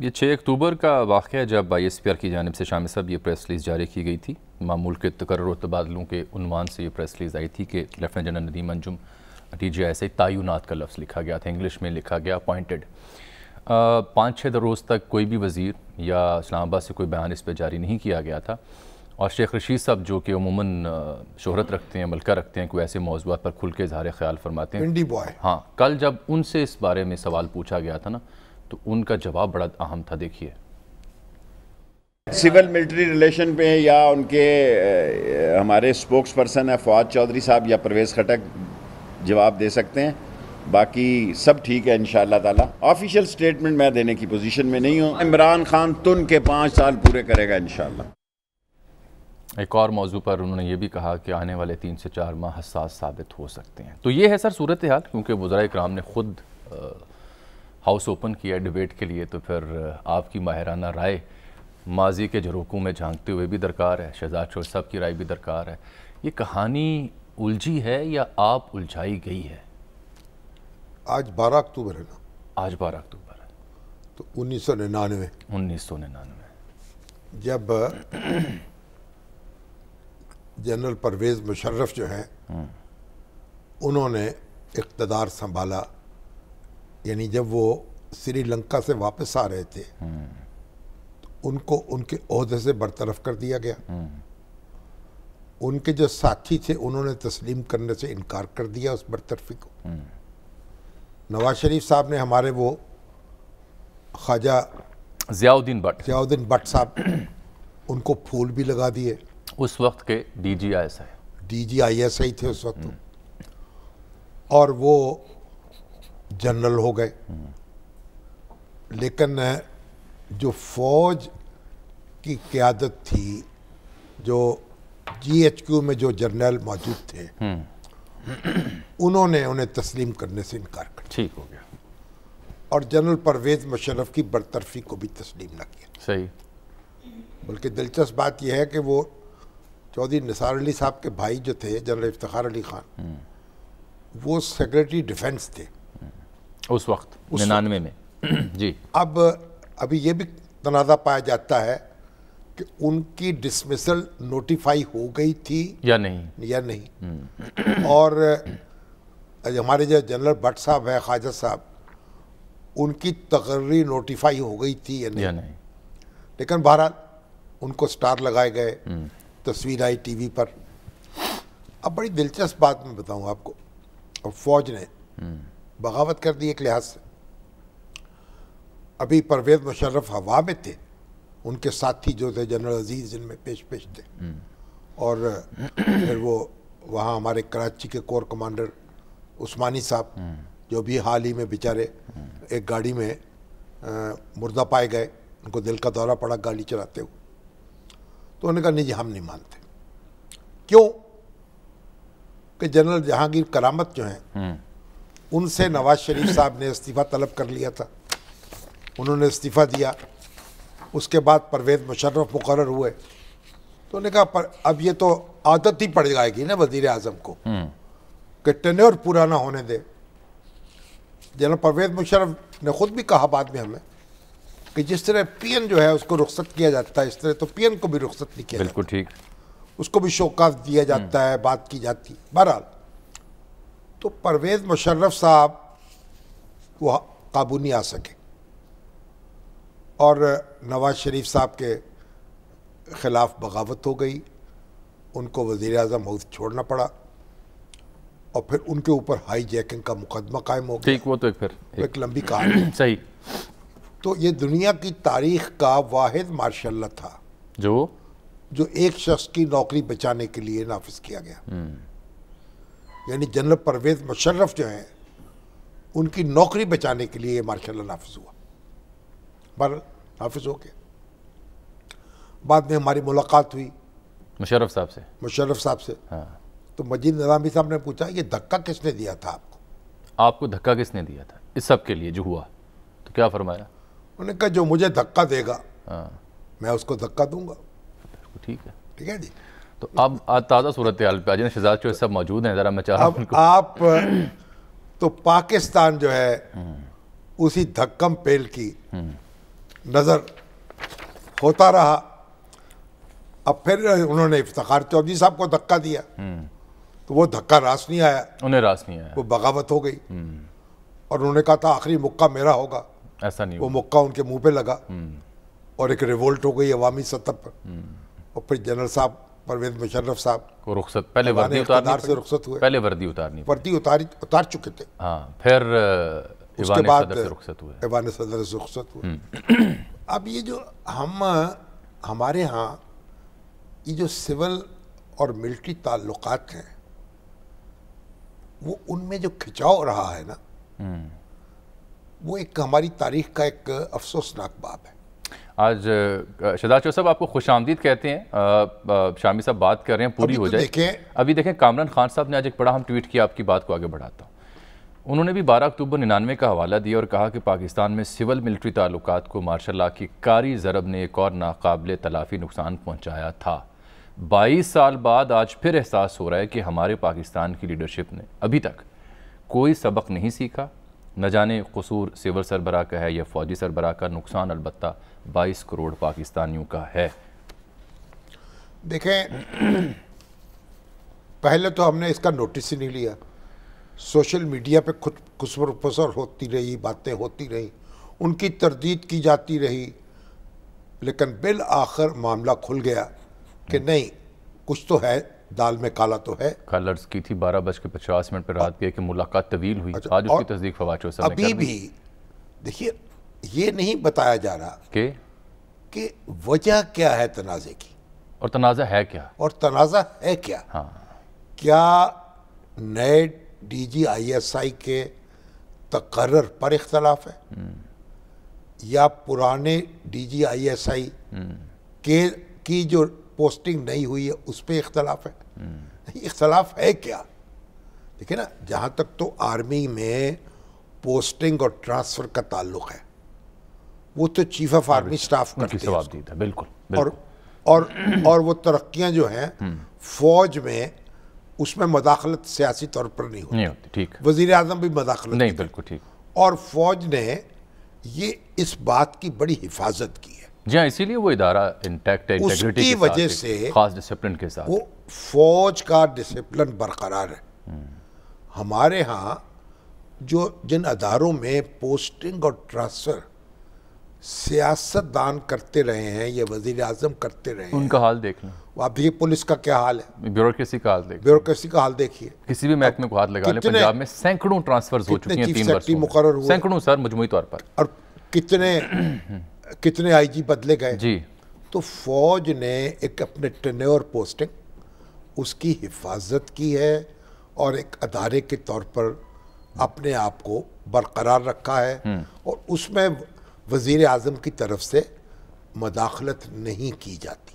ये छः अक्टूबर का वाक़ है जब आई एस पी आर की जानब से शाम साहब ये प्रेस रिलीज़ जारी की गई थी मामूल के तकर तबादलों के उनवान से ये प्रेस रिलीज़ आई थी कि lieutenant general Nadeem Anjum D G I से का लफ्ज़ लिखा गया था इंग्लिश में लिखा गया अपॉइंटेड पाँच छः रोज़ तक कोई भी वज़ी या इस्लामाबाद से कोई बयान इस पर जारी नहीं किया गया था और शेख रशीद साहब जो कि अमूमन शहरत रखते हैं मलका रखते हैं कोई ऐसे मौजूद पर खुल के इजहार ख्याल फरमाते हैं हाँ कल जब उनसे इस बारे में सवाल पूछा गया था ना तो उनका जवाब बड़ा अहम था देखिए सिविल मिलिट्री रिलेशन पे या उनके हमारे स्पोक्स पर्सन है फवाद चौधरी साहब या परवेज़ खटक जवाब दे सकते हैं बाकी सब ठीक है इन ताला ऑफिशियल स्टेटमेंट मैं देने की पोजीशन में नहीं हूँ इमरान खान तुन के पाँच साल पूरे करेगा इन एक और मौजू पर उन्होंने ये भी कहा कि आने वाले तीन से चार माह हसास साबित हो सकते हैं तो ये है सर सूरत हाल क्योंकि वज़रा कराम ने खुद हाउस ओपन किया डिबेट के लिए तो फिर आपकी माहराना राय माजी के झरोकों में झांकते हुए भी दरकार है शहजाद शोर साहब की राय भी दरकार है ये कहानी उलझी है या आप उलझाई गई है आज बारह अक्टूबर है ना आज बारह अक्टूबर है तो उन्नीस सौ निन्यानवे उन्नीस सौ निन्यानवे जब जनरल परवेज़ मुशर्रफ जो हैं हम्म। उन्होंने इकतदार संभाला यानी जब वो श्रीलंका से वापस आ रहे थे तो उनको उनके अहदे से बरतरफ कर दिया गया उनके जो साथी थे उन्होंने तस्लीम करने से इनकार कर दिया उस बरतरफी को नवाज शरीफ साहब ने हमारे वो ख्वाजा जियाउद्दीन भट्ट जियाउद्दीन भट्ट साहब उनको फूल भी लगा दिए उस वक्त के D G I S I D G I S I थे उस वक्त और वो जनरल हो गए लेकिन जो फौज की क्यादत थी जो जीएचक्यू में जो जनरल मौजूद थे हम्म। उन्होंने उन्हें तस्लीम करने से इनकार कर ठीक हो गया और जनरल परवेज मुशरफ की बरतरफी को भी तस्लीम ना किया सही बल्कि दिलचस्प बात यह है कि वो चौधरी निसार अली साहब के भाई जो थे जनरल इफ्तार अली खान हम्म। वो सेक्रेटरी डिफेंस थे उस वक्त निन्यानवे में जी अब अभी ये भी तनाज़ा पाया जाता है कि उनकी डिसमिसल नोटिफाई हो गई थी या नहीं या नहीं हम्म। और हमारे जो जनरल भट्ट साहब है ख्वाजा साहब उनकी तकर्री नोटिफाई हो गई थी या नहीं, या नहीं। लेकिन बहरहाल उनको स्टार लगाए गए हम्म। तस्वीर आई टीवी पर अब बड़ी दिलचस्प बात मैं बताऊँ आपको फौज ने हम्म। बगावत कर दी एक लिहाज से अभी परवेज मुशर्रफ हवा में थे उनके साथी जो थे जनरल अजीज़ जिनमें पेश पेश थे हम्म। और फिर वो वहाँ हमारे कराची के कोर कमांडर उस्मानी साहब हम्म। जो भी हाल ही में बेचारे हम्म। एक गाड़ी में आ, मुर्दा पाए गए उनको दिल का दौरा पड़ा गाड़ी चलाते हुए तो उन्होंने कहा नहीं हम नहीं मानते क्यों कि जनरल जहांगीर करामत जो हैं उनसे नवाज शरीफ साहब ने इस्तीफ़ा तलब कर लिया था उन्होंने इस्तीफ़ा दिया उसके बाद परवेज़ मुशर्रफ मुकर हुए तो उन्होंने कहा पर अब ये तो आदत ही पड़ जाएगी ना वजीर अजम को हम्म। कि टनर पूरा ना होने दे जनरल परवेज़ मुशर्रफ ने ख़ुद भी कहा बाद में हमें कि जिस तरह पीएन जो है उसको रुख्सत किया जाता है इस तरह तो पीएन को भी रुख्सत नहीं किया बिल्कुल ठीक उसको भी शोकाफ दिया जाता हम्म। है बात की जाती बहरहाल तो परवेज़ मुशर्रफ साहब वो काबू नहीं आ सके और नवाज शरीफ साहब के ख़िलाफ़ बगावत हो गई उनको वज़ी अजम हाउस छोड़ना पड़ा और फिर उनके ऊपर हाई जैकिंग का मुकदमा कायम हो गया वो तो एक फिर एक, एक लंबी कहानी सही तो ये दुनिया की तारीख का वाहिद मार्शल था जो जो एक शख्स की नौकरी बचाने के लिए नाफिज किया गया हम्म। यानी जनरल परवेज मुशर्रफ जो हैं उनकी नौकरी बचाने के लिए मार्शल नाफिज हुआ बहर नाफिज हो गया बाद में हमारी मुलाकात हुई मुशर्रफ साहब से मुशर्रफ साहब से हाँ। तो मजीद नजामी साहब ने पूछा ये धक्का किसने दिया था आपको आपको धक्का किसने दिया था इस सब के लिए जो हुआ तो क्या फरमाया उन्होंने कहा जो मुझे धक्का देगा हाँ। मैं उसको धक्का दूंगा तो ठीक है ठीक है जी तो अब ताज़ा सूरत हाल पे आज शहजाद चौहे सब मौजूद हैं ज़रा मैं चाह अब आप तो पाकिस्तान जो है उसी धक्कम पेल की नज़र होता रहा अब फिर उन्होंने इफ्तार चौधरी साहब को धक्का दिया तो वो धक्का रास नहीं आया उन्हें रास नहीं आया वो बगावत हो गई और उन्होंने कहा था आखिरी मुक्का मेरा होगा ऐसा नहीं वो मुक्का उनके मुंह पे लगा और एक रिवोल्ट हो गई अवामी सतह पर और फिर जनरल साहब परवेज मुशर्रफ साहब को रुखसत पहले वर्दी उतारनी से रुखसत हुए पहले वर्दी उतारनी वर्दी उतार उतार चुके थे हाँ फिर उसके बाद रुखसत हुए ऐवान सदर से रुखसत हुए हम्म। अब ये जो हम हमारे यहाँ ये जो सिविल और मिलिट्री ताल्लुक हैं वो उनमें जो खिंचाव रहा है ना हम्म। वो एक हमारी तारीख का एक अफसोसनाक बाब है आज शदाज साहब आपको खुश आमदीद कहते हैं शामी साहब बात कर रहे हैं पूरी हो तो जाए देखें। अभी देखें कामरान खान साहब ने आज एक बड़ा हम ट्वीट किया आपकी बात को आगे बढ़ाता हूँ उन्होंने भी 12 अक्टूबर निन्यानवे का हवाला दिया और कहा कि पाकिस्तान में सिविल मिलिट्री ताल्लुक को मार्शल ला की कारी ज़रब ने एक और नाकबले तलाफी नुकसान पहुँचाया था बाईस साल बाद आज फिर एहसास हो रहा है कि हमारे पाकिस्तान की लीडरशिप ने अभी तक कोई सबक नहीं सीखा न जाने कसूर सिवर सरबरा का है या फौजी सरबरा का नुकसान अलबत् बाईस करोड़ पाकिस्तानियों का है देखें पहले तो हमने इसका नोटिस ही नहीं लिया सोशल मीडिया पे खुद खुसर फसर होती रही बातें होती रही उनकी तरदीद की जाती रही लेकिन बिल आखिर मामला खुल गया कि हम्म। नहीं कुछ तो है दाल में काला तो है कल अर्ज की थी बारह बज के पचास मिनट पर रात की मुलाकात तवील हुई अच्छा, आज उसकी तस्दीक फवाचो साहब अभी भी देखिए ये नहीं बताया जा रहा के? कि वजह क्या है तनाज़े की और तनाज़ा है क्या और तनाज़ा है क्या हाँ क्या नए डी जी आई एस आई के तकर्र पर इख्तलाफ है हम्म। या पुराने डी जी आई एस आई के की जो पोस्टिंग नहीं हुई है उस पर इख्तलाफ है इख्तलाफ है क्या देखिए ना जहाँ तक तो आर्मी में पोस्टिंग और ट्रांसफ़र का ताल्लुक है वो तो चीफ ऑफ आर्मी स्टाफ करते हैं बिल्कुल और और और वो तरक्यां जो हैं हम्म। फौज में उसमें मदाखलत सियासी तौर पर नहीं होती, ठीक वजीर अजम भी मदाखलत नहीं बिल्कुल ठीक और फौज ने ये इस बात की बड़ी हिफाजत की है जी इसीलिए वो इदारा इंटैक्ट है इंटेग्रिटी की वजह से खास डिसिप्लिन के साथ वो फौज का डिसिप्लिन बरकरार है हमारे यहाँ जो जिन अदारों में पोस्टिंग और ट्रांसफ़र सियासतदान करते रहे हैं या वजीर आजम करते रहे उनका हैं हाल देख लें आप देखिए पुलिस का क्या हाल है ब्यूरोक्रेसी का हाल देख ब्यूरोक्रेसी का हाल देखिए किसी भी महकमे को हाथ लगा लें पंजाब में सैकड़ों ट्रांसफर हो चुके हैं तीन वर्षों सैकड़ों सर मजमुई तौर पर और कितने कितने आईजी बदले गए जी तो फौज ने एक अपने टनोर पोस्टिंग उसकी हिफाजत की है और एक अदारे के तौर पर अपने आप को बरकरार रखा है हम्म। और उसमें वज़ी अजम की तरफ से मदाखलत नहीं की जाती